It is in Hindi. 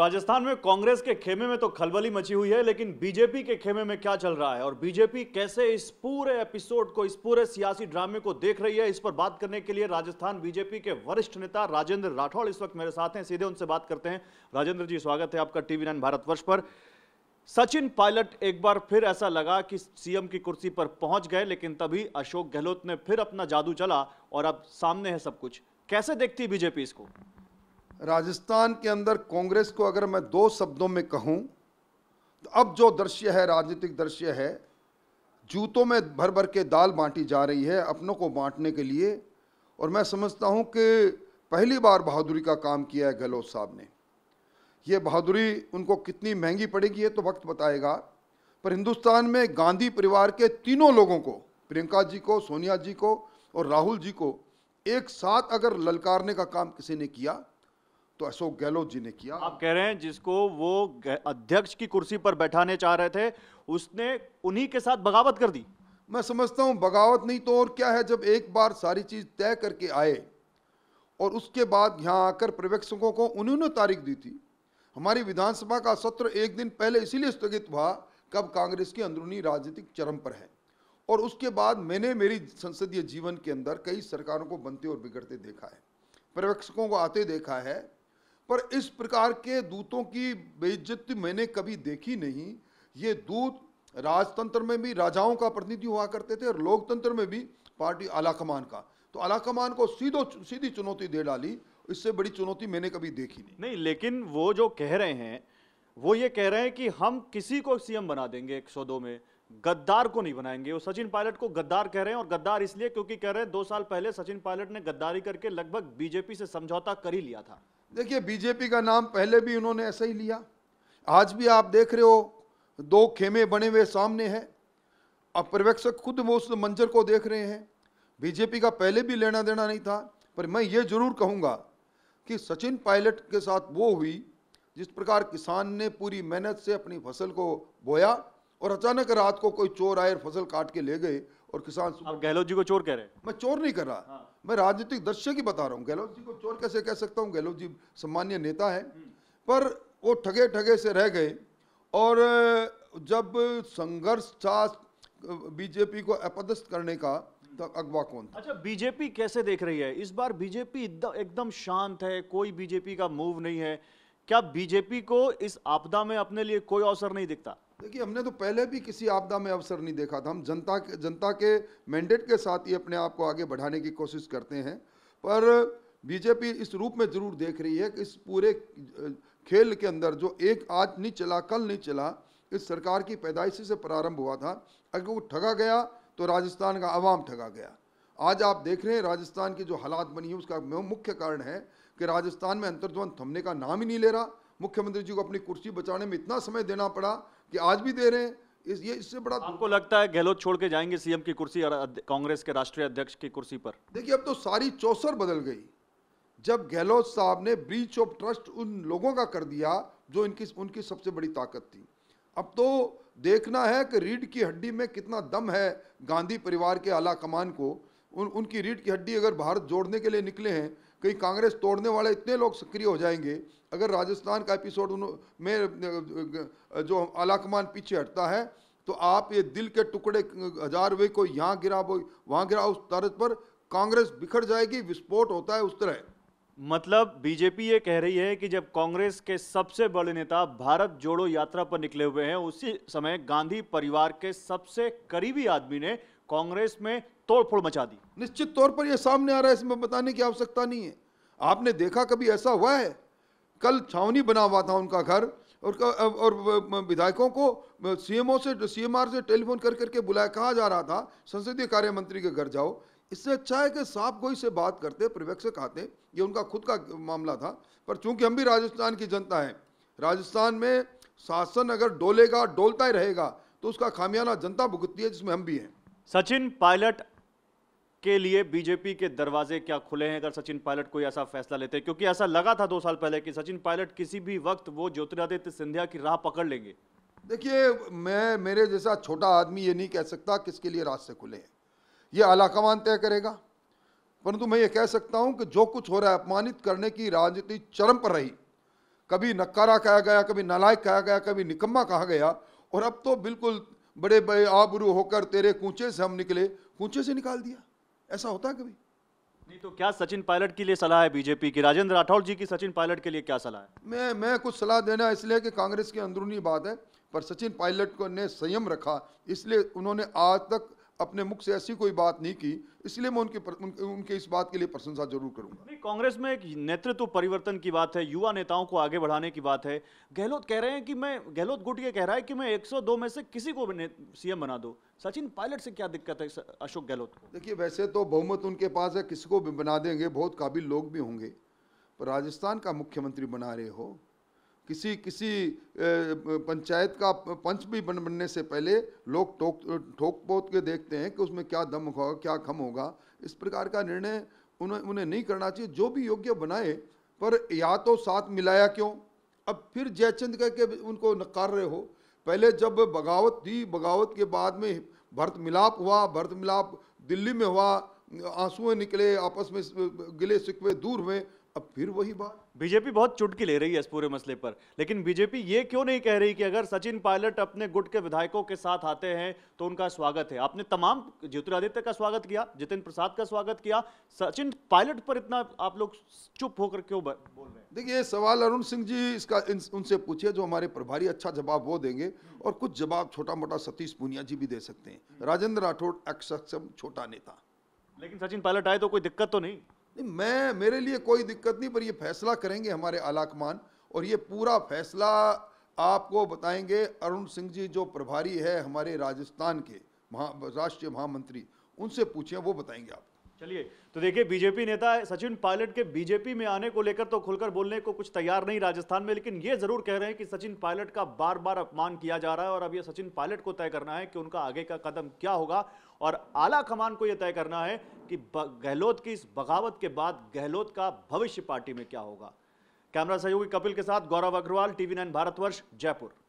राजस्थान में कांग्रेस के खेमे में तो खलबली मची हुई है लेकिन बीजेपी के खेमे में क्या चल रहा है और बीजेपी कैसे इस पूरे एपिसोड को इस पूरे सियासी ड्रामे को देख रही है इस पर बात करने के लिए राजस्थान बीजेपी के वरिष्ठ नेता राजेंद्र राठौड़ इस वक्त मेरे साथ हैं सीधे उनसे बात करते हैं राजेंद्र जी स्वागत है आपका टीवी नाइन भारतवर्ष पर सचिन पायलट एक बार फिर ऐसा लगा कि सीएम की कुर्सी पर पहुंच गए लेकिन तभी अशोक गहलोत ने फिर अपना जादू चला और अब सामने है सब कुछ कैसे देखती बीजेपी इसको राजस्थान के अंदर कांग्रेस को अगर मैं दो शब्दों में कहूं तो अब जो दृश्य है राजनीतिक दृश्य है जूतों में भर भर के दाल बांटी जा रही है अपनों को बांटने के लिए और मैं समझता हूं कि पहली बार बहादुरी का काम किया है गहलोत साहब ने ये बहादुरी उनको कितनी महंगी पड़ेगी ये तो वक्त बताएगा पर हिंदुस्तान में गांधी परिवार के तीनों लोगों को प्रियंका जी को सोनिया जी को और राहुल जी को एक साथ अगर ललकारने का काम किसी ने किया तो अशोक गहलोत जी ने किया आप कह रहे हैं जिसको वो अध्यक्ष की कुर्सी पर बैठाने चाह रहे थे उसने उन्हीं के साथ बगावत कर दी मैं समझता हूं बगावत नहीं तो और क्या है जब एक बार सारी चीज तय करके आए और उसके बाद यहां आकर पर्यवेक्षकों को उन्होंने तारीख दी थी हमारी विधानसभा का सत्र एक दिन पहले इसीलिए स्थगित हुआ कब कांग्रेस की अंदरूनी राजनीतिक चरम पर है और उसके बाद मैंने मेरी संसदीय जीवन के अंदर कई सरकारों को बनते और बिगड़ते देखा है पर्यवेक्षकों को आते देखा है पर इस प्रकार के दूतों की बेइज्जती मैंने कभी देखी नहीं ये दूत राजतंत्र में भी राजाओं का प्रतिनिधि हुआ करते थे और लोकतंत्र में भी पार्टी आलाकमान का तो आलाकमान को सीधो सीधी चुनौती दे डाली इससे बड़ी चुनौती मैंने कभी देखी नहीं नहीं लेकिन वो जो कह रहे हैं वो ये कह रहे हैं कि हम किसी को सीएम बना देंगे एक सौ दो में गद्दार को नहीं बनाएंगे वो सचिन पायलट को गद्दार कह रहे हैं और गद्दार इसलिए क्योंकि कह रहे हैं दो साल पहले सचिन पायलट ने गद्दारी करके लगभग बीजेपी से समझौता कर ही लिया था देखिए बीजेपी का नाम पहले भी उन्होंने ऐसा ही लिया आज भी आप देख रहे हो दो खेमे बने हुए सामने हैं अब पर्यवेक्षक खुद उस मंजर को देख रहे हैं बीजेपी का पहले भी लेना देना नहीं था पर मैं ये जरूर कहूँगा कि सचिन पायलट के साथ वो हुई जिस प्रकार किसान ने पूरी मेहनत से अपनी फसल को बोया और अचानक रात को कोई चोर आए फसल काट के ले गए और किसान आप गहलोत जी को चोर कह रहे हैं मैं चोर नहीं कर रहा हाँ। मैं राजनीतिक दृश्य की बता रहा हूँ गहलोत जी को चोर कैसे कह सकता हूँ गहलोत जी सम्मान्य नेता है हम्म। पर वो ठगे ठगे से रह गए और जब संघर्ष था बीजेपी को अपदस्थ करने का तो अगवा कौन था अच्छा बीजेपी कैसे देख रही है इस बार बीजेपी एकदम शांत है कोई बीजेपी का मूव नहीं है क्या बीजेपी को इस आपदा में अपने लिए कोई अवसर नहीं दिखता देखिए हमने तो पहले भी किसी आपदा में अवसर नहीं देखा था हम जनता के जनता के मैंडेट के साथ ही अपने आप को आगे बढ़ाने की कोशिश करते हैं पर बीजेपी इस रूप में जरूर देख रही है कि इस पूरे खेल के अंदर जो एक आज नहीं चला कल नहीं चला इस सरकार की पैदाइशी से प्रारंभ हुआ था अगर वो ठगा गया तो राजस्थान का आवाम ठगा गया आज आप देख रहे हैं राजस्थान की जो हालात बनी है उसका मुख्य कारण है कि राजस्थान में अंतर्द्वंद थमने का नाम ही नहीं ले रहा मुख्यमंत्री जी को अपनी कुर्सी बचाने में इतना समय देना पड़ा कि आज भी दे रहे हैं इस ये इससे बड़ा तो आपको लगता है गहलोत छोड़ के जाएंगे सीएम की कुर्सी और कांग्रेस के राष्ट्रीय अध्यक्ष की कुर्सी पर देखिए अब तो सारी चौसर बदल गई जब गहलोत साहब ने ब्रीच ऑफ ट्रस्ट उन लोगों का कर दिया जो इनकी उनकी सबसे बड़ी ताकत थी अब तो देखना है कि रीढ़ की हड्डी में कितना दम है गांधी परिवार के आला कमान को उन उनकी रीढ़ की हड्डी अगर भारत जोड़ने के लिए निकले हैं कहीं कांग्रेस तोड़ने वाले इतने लोग सक्रिय हो जाएंगे अगर राजस्थान का एपिसोड में जो आलाकमान पीछे हटता है तो आप ये दिल के टुकड़े हजार वे को यहाँ गिरा वहाँ गिरा उस तरह पर कांग्रेस बिखर जाएगी विस्फोट होता है उस तरह मतलब बीजेपी ये कह रही है कि जब कांग्रेस के सबसे बड़े नेता भारत जोड़ो यात्रा पर निकले हुए हैं उसी समय गांधी परिवार के सबसे करीबी आदमी ने कांग्रेस में तोड़फोड़ मचा दी निश्चित तौर पर यह सामने आ रहा है इसमें बताने की आवश्यकता नहीं है आपने देखा कभी ऐसा हुआ है कल छावनी बना हुआ था उनका घर और और विधायकों को सीएमओ से सीएमआर से टेलीफोन कर करके बुलाया कहा जा रहा था संसदीय कार्य मंत्री के घर जाओ इससे अच्छा है कि साफ गोई से बात करते पर्यवेक्षक आते ये उनका खुद का मामला था पर चूंकि हम भी राजस्थान की जनता हैं राजस्थान में शासन अगर डोलेगा डोलता ही रहेगा तो उसका खामियाना जनता भुगतती है जिसमें हम भी हैं सचिन पायलट के लिए बीजेपी के दरवाजे क्या खुले हैं अगर सचिन पायलट कोई ऐसा फैसला लेते हैं क्योंकि ऐसा लगा था दो साल पहले कि सचिन पायलट किसी भी वक्त वो ज्योतिरादित्य सिंधिया की राह पकड़ लेंगे देखिए मैं मेरे जैसा छोटा आदमी ये नहीं कह सकता किसके लिए रास्ते खुले हैं ये आलाकमान तय करेगा परंतु मैं ये कह सकता हूँ कि जो कुछ हो रहा है अपमानित करने की राजनीति चरम पर रही कभी नकारा कहा गया कभी नालायक कहा गया कभी निकम्मा कहा गया और अब तो बिल्कुल बड़े बड़े आबरू होकर तेरे कूचे से हम निकले कूचे से निकाल दिया ऐसा होता है कभी नहीं तो क्या सचिन पायलट के लिए सलाह है बीजेपी की राजेंद्र राठौड़ जी की सचिन पायलट के लिए क्या सलाह है मैं मैं कुछ सलाह देना इसलिए कि कांग्रेस की अंदरूनी बात है पर सचिन पायलट को ने संयम रखा इसलिए उन्होंने आज तक अपने मुख से ऐसी कोई बात नहीं की इसलिए मैं उनके उन, उनके इस बात के लिए प्रशंसा जरूर करूंगा कांग्रेस में एक नेतृत्व परिवर्तन की बात है युवा नेताओं को आगे बढ़ाने की बात है गहलोत कह रहे हैं कि मैं गहलोत गुट ये कह रहा है कि मैं 102 में से किसी को सीएम बना दो सचिन पायलट से क्या दिक्कत है अशोक गहलोत को देखिए वैसे तो बहुमत उनके पास है किसी को बना देंगे बहुत काबिल लोग भी होंगे पर राजस्थान का मुख्यमंत्री बना रहे हो किसी किसी पंचायत का पंच भी बन बनने से पहले लोग टोक ठोक पोत के देखते हैं कि उसमें क्या दम होगा क्या खम होगा इस प्रकार का निर्णय उन्हें उन्हें नहीं करना चाहिए जो भी योग्य बनाए पर या तो साथ मिलाया क्यों अब फिर जयचंद कह के उनको नकार रहे हो पहले जब बगावत थी बगावत के बाद में भरत मिलाप हुआ भरत मिलाप दिल्ली में हुआ आंसुएं निकले आपस में गिले सिकवे दूर हुए अब फिर वही बात बीजेपी बहुत चुटकी ले रही है इस पूरे मसले पर लेकिन बीजेपी ये क्यों नहीं कह रही कि अगर सचिन पायलट अपने गुट के विधायकों के साथ आते हैं तो उनका स्वागत है आपने तमाम ज्योतिरादित्य का स्वागत किया जितिन प्रसाद का स्वागत किया सचिन पायलट पर इतना आप लोग चुप होकर क्यों बोल रहे हैं देखिए सवाल अरुण सिंह जी इसका उनसे पूछिए जो हमारे प्रभारी अच्छा जवाब वो देंगे और कुछ जवाब छोटा मोटा सतीश पुनिया जी भी दे सकते हैं राजेंद्र राठौड़ एक्सम छोटा नेता लेकिन सचिन पायलट आए तो कोई दिक्कत तो नहीं नहीं मैं मेरे लिए कोई दिक्कत नहीं पर ये फैसला करेंगे हमारे आलाकमान और ये पूरा फैसला आपको बताएंगे अरुण सिंह जी जो प्रभारी है हमारे राजस्थान के महा राष्ट्रीय महामंत्री उनसे पूछें वो बताएंगे आप चलिए तो देखिए बीजेपी नेता सचिन पायलट के बीजेपी में आने को लेकर तो खुलकर बोलने को कुछ तैयार नहीं राजस्थान में लेकिन ये जरूर कह रहे हैं कि सचिन पायलट का बार बार अपमान किया जा रहा है और अब ये सचिन पायलट को तय करना है कि उनका आगे का कदम क्या होगा और आला कमान को यह तय करना है कि गहलोत की इस बगावत के बाद गहलोत का भविष्य पार्टी में क्या होगा कैमरा सहयोगी कपिल के साथ गौरव अग्रवाल टीवी नाइन भारतवर्ष जयपुर